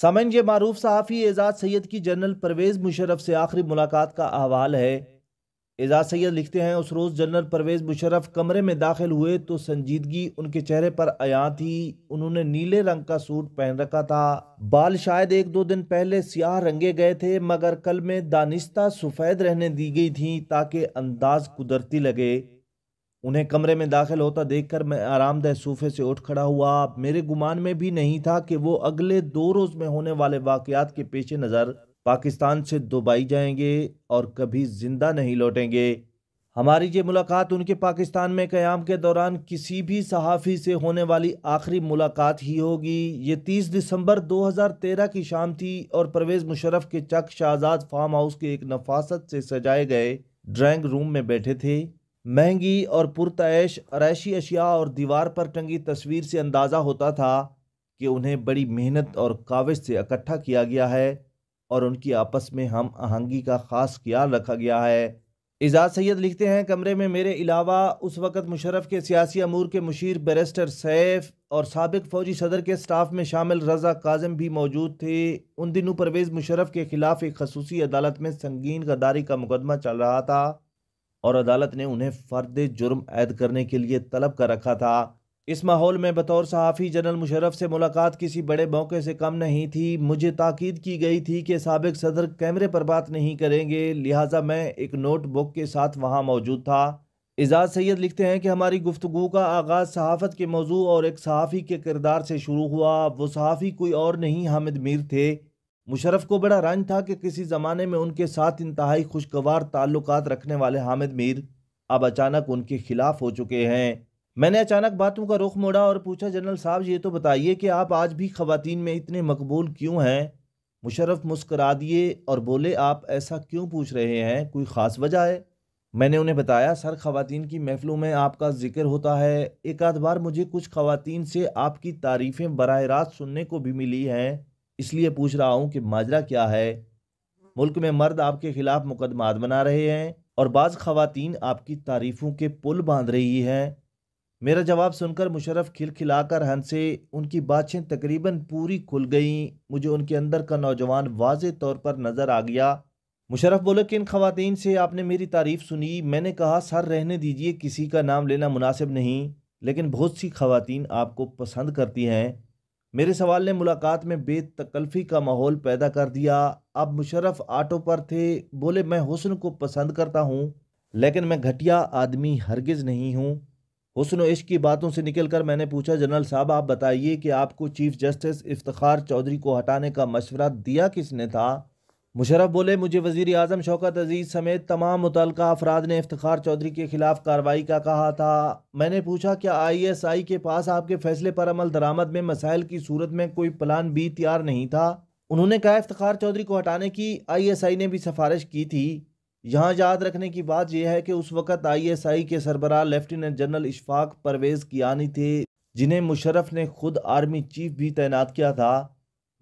समन ये मरूफ सहाफ़ी एजाज सैद की जनरल परवेज़ मुशरफ से आखिरी मुलाकात का अहवाल है एजाज सैद लिखते हैं उस रोज़ जनरल परवेज़ मुशरफ कमरे में दाखिल हुए तो संजीदगी उनके चेहरे पर आया थी उन्होंने नीले रंग का सूट पहन रखा था बाल शायद एक दो दिन पहले सियाह रंगे गए थे मगर कल में दानिश्ता सफ़ेद रहने दी गई थी ताकि अंदाज कुदरती लगे उन्हें कमरे में दाखिल होता देखकर मैं आरामदह सूफे से उठ खड़ा हुआ मेरे गुमान में भी नहीं था कि वो अगले दो रोज़ में होने वाले वाकयात के पेश नज़र पाकिस्तान से दुबई जाएंगे और कभी ज़िंदा नहीं लौटेंगे हमारी ये मुलाकात उनके पाकिस्तान में क़्याम के दौरान किसी भी सहाफ़ी से होने वाली आखिरी मुलाकात ही होगी ये तीस दिसंबर 2013 की शाम थी और परवेज़ मुशरफ के चक शाहजाद फार्म हाउस के एक नफासत से सजाए गए ड्राइंग रूम में बैठे थे महंगी और पुरतश अरैशी अशिया और दीवार पर टंगी तस्वीर से अंदाज़ा होता था कि उन्हें बड़ी मेहनत और काविज़ से इकट्ठा किया गया है और उनकी आपस में हम आहंगी का ख़ास ख्याल रखा गया है एजाज सैयद लिखते हैं कमरे में मेरे अलावा उस वक़्त मुशरफ के सियासी अमूर के मुशीर बैरिस्टर सैफ और सबक फ़ौजी सदर के स्टाफ में शामिल रजा काजम भी मौजूद थे उन दिनों परवेज़ मुशरफ के ख़िलाफ़ एक खसूसी अदालत में संगीन गदारी का मुकदमा चल रहा था और अदालत ने उन्हें फर्द जुर्म ऐद करने के लिए तलब कर रखा था इस माहौल में बतौर सहाफ़ी जनरल मुशरफ से मुलाकात किसी बड़े मौके से कम नहीं थी मुझे ताकीद की गई थी कि सबक सदर कैमरे पर बात नहीं करेंगे लिहाजा मैं एक नोटबुक के साथ वहाँ मौजूद था एजाज सैयद लिखते हैं कि हमारी गुफ्तु का आगाज़ सहाफ़त के मौजू और एक सहाफ़ी के किरदार से शुरू हुआ वो सहाफ़ी कोई और नहीं हामिद मीर थे मुशरफ को बड़ा रंज था कि किसी ज़माने में उनके साथ इंतहाई खुशगवार ताल्लुक रखने वाले हामिद मीर अब अचानक उनके खिलाफ हो चुके हैं मैंने अचानक बातों का रुख मोड़ा और पूछा जनरल साहब ये तो बताइए कि आप आज भी खवतिन में इतने मकबूल क्यों हैं मुशरफ मुस्करा दिए और बोले आप ऐसा क्यों पूछ रहे हैं कोई ख़ास वजह है मैंने उन्हें बताया सर ख़वातीन की महफ़लों में आपका जिक्र होता है एक आध बार मुझे कुछ ख़वातीन से आपकी तारीफ़ें बरह रास्त सुनने को भी मिली हैं इसलिए पूछ रहा हूं कि माजरा क्या है मुल्क में मर्द आपके खिलाफ मुकदमात बना रहे हैं और बाज़ खातन आपकी तारीफ़ों के पुल बांध रही हैं मेरा जवाब सुनकर मुशरफ खिलखिलाकर हंसे उनकी बातें तकरीबन पूरी खुल गईं मुझे उनके अंदर का नौजवान वाज तौर पर नज़र आ गया मुशरफ बोले कि इन खातन से आपने मेरी तारीफ़ सुनी मैंने कहा सर रहने दीजिए किसी का नाम लेना मुनासिब नहीं लेकिन बहुत सी खातन आपको पसंद करती हैं मेरे सवाल ने मुलाकात में बेतकल्फ़ी का माहौल पैदा कर दिया अब मुशरफ आटो पर थे बोले मैं हुसन को पसंद करता हूँ लेकिन मैं घटिया आदमी हरगिज़ नहीं हूँ हुसन इश्क की बातों से निकलकर मैंने पूछा जनरल साहब आप बताइए कि आपको चीफ जस्टिस इफ्तार चौधरी को हटाने का मशवरा दिया किसने था मुशरफ बोले मुझे वजीर अजम शौकत अजीज़ समेत तमाम मुतल अफराद ने इफ्तार चौधरी के खिलाफ कार्रवाई का कहा था मैंने पूछा क्या आई एस आई के पास आपके फैसले पर अमल दरामद में मसाइल की सूरत में कोई प्लान भी तैयार नहीं था उन्होंने कहा इफ्तार चौधरी को हटाने की आई एस आई ने भी सिफारिश की थी यहाँ याद रखने की बात यह है कि उस वक़्त आई एस आई के सरबराह लेफ्टिनेंट जनरल इशफाक परवेज़ कियानी थे जिन्हें मुशरफ ने खुद आर्मी चीफ भी तैनात किया था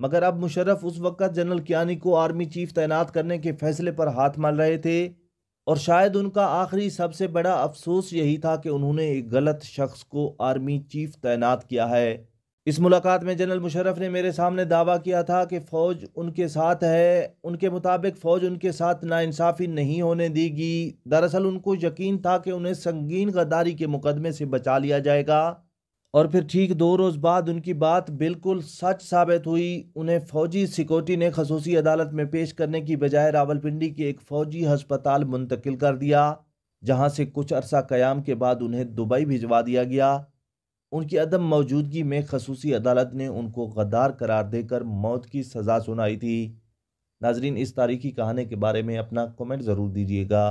मगर अब मुशर्रफ उस वक़्त जनरल कियानी को आर्मी चीफ तैनात करने के फैसले पर हाथ मार रहे थे और शायद उनका आखिरी सबसे बड़ा अफसोस यही था कि उन्होंने एक गलत शख्स को आर्मी चीफ तैनात किया है इस मुलाकात में जनरल मुशर्रफ ने मेरे सामने दावा किया था कि फ़ौज उनके साथ है उनके मुताबिक फ़ौज उनके साथ नाइंसाफ़ी नहीं होने देगी दरअसल उनको यकीन था कि उन्हें संगीन गद्दारी के मुकदमे से बचा लिया जाएगा और फिर ठीक दो रोज़ बाद उनकी बात बिल्कुल सच साबित हुई उन्हें फ़ौजी सिक्योरिटी ने खसूसी अदालत में पेश करने की बजाय रावलपिंडी के एक फ़ौजी हस्पताल मुंतकिल कर दिया जहां से कुछ अरसा क़याम के बाद उन्हें दुबई भिजवा दिया गया उनकी अदम मौजूदगी में खसूसी अदालत ने उनको गद्दार करार देकर मौत की सज़ा सुनाई थी नाजरीन इस तारीखी कहानी के बारे में अपना कमेंट ज़रूर दीजिएगा